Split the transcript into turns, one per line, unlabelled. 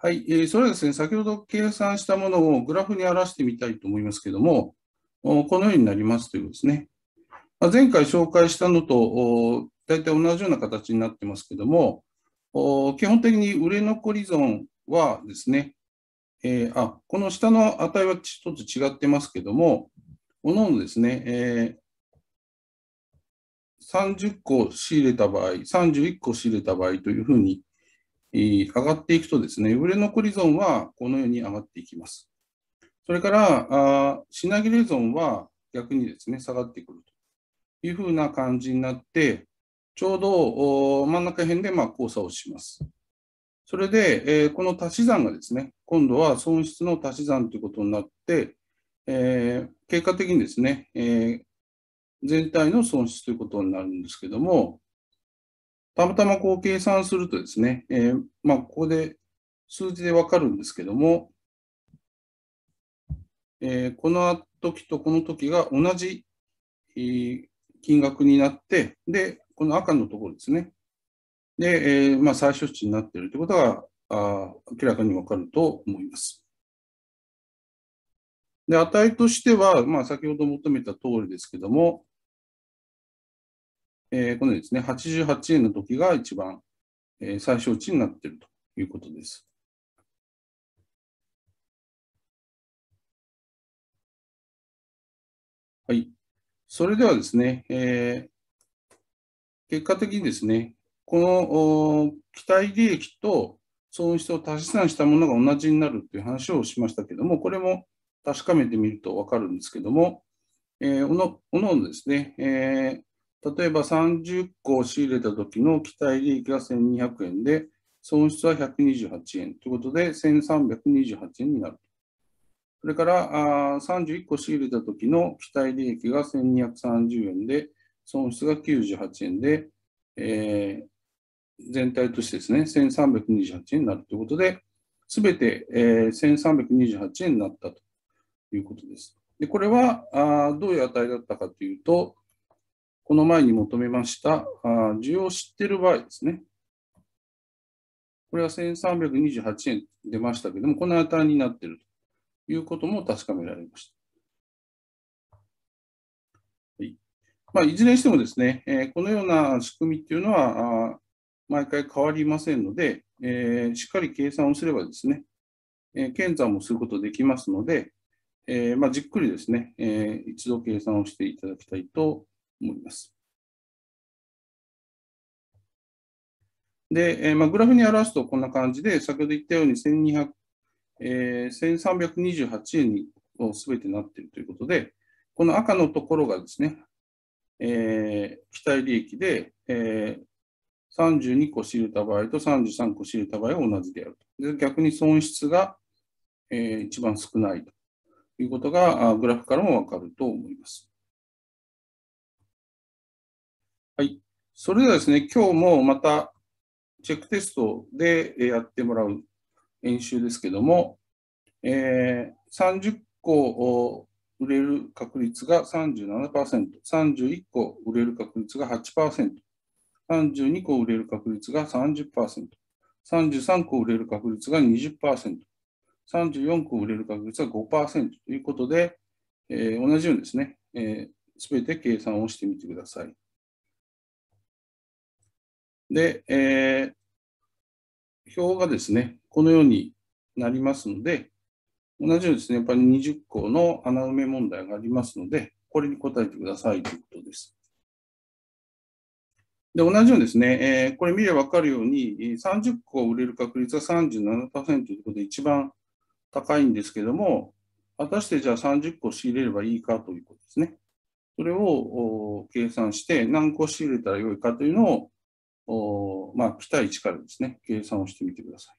はい、えー、それはですね、先ほど計算したものをグラフに表してみたいと思いますけども、このようになりますということですね。まあ、前回紹介したのと大体同じような形になってますけども、基本的に売れ残り損はですね、えー、あこの下の値はちょっと違ってますけども、おのおのですね、えー、30個仕入れた場合、31個仕入れた場合というふうに上がっていくとですね、売れ残り損はこのように上がっていきます。それから、あ品切れ損は逆にですね、下がってくるというふうな感じになって、ちょうど真ん中辺でまあ交差をします。それで、えー、この足し算がですね、今度は損失の足し算ということになって、えー、結果的にですね、えー、全体の損失と
いうことになるんですけども、たまたまこう計算するとですね、えー、まあ、ここで数字でわかるんですけども、
えー、この時とこの時が同じ、えー、金額になって、で、この赤のところですね。で、えー、まあ、最小値になっている
ということがあ明らかにわかると思います。で、値としては、まあ、先ほど求めた通りですけども、えー、このですね、88円の時が一番、えー、最小値になっているということです。はい。それではですね、えー、結果的にですね、この期待利益
と損失を足し算したものが同じになるという話をしましたけども、これも確かめてみると分かるんですけども、えー、おのおのですね、えー、例えば30個を仕入れた時の期待利益が1200円で、損失は128円ということで、1328円になる。それから31個仕入れた時の期待利益が1230円で、損失が98円で、えー、全体としてですね、1328円になるということで、すべて、えー、1328円になったということです。でこれはあどういう値だったかというと、この前に求めました需要を知っている場合ですね。これは1328円出ましたけども、この値になっているということも確かめられました。はいまあ、いずれにしてもですね、えこのような仕組みっていうのは、毎回変わりませんので、えしっかり計算をすればですね、え検査もすることできますので、
えーまあ、じっくりですね、えー、一度計算をしていただきたいと思います。で、えー、まあ、グラフに表すとこんな感じで、先ほど言ったように1200、えー、1328円に
すべてなっているということで、この赤のところがですね、えー、期待利益で、えー、32個仕入れた場合と33個仕入れ
た場合は同じであると。で逆に損失が、えー、一番少ないということがグラフからもわかると思います。はい。それではですね、今日もまたチェックテストで
やってもらう演習ですけども、えー、30個を売れる確率が37%、31個売れる確率が8%、32個売れる確率が30%、33個売れる確率が20%、34個売れる確率が5%と
いうことで、えー、同じようにですね、す、えー、べ、て計算をしてみてください。で、えー、表がですね、このようになりますので、同じようにですね、やっぱり20
個の穴埋め問題がありますので、これに答えてくださいということです。で、同じようにですね、えー、これ見ればわかるように、30個売れる確率は37%ということで一番高いんですけども、果たしてじゃあ30個仕入れればいいかということですね。それを計算して
何個仕入れたらよいかというのをまあ、期待値からですね、計算をしてみてください。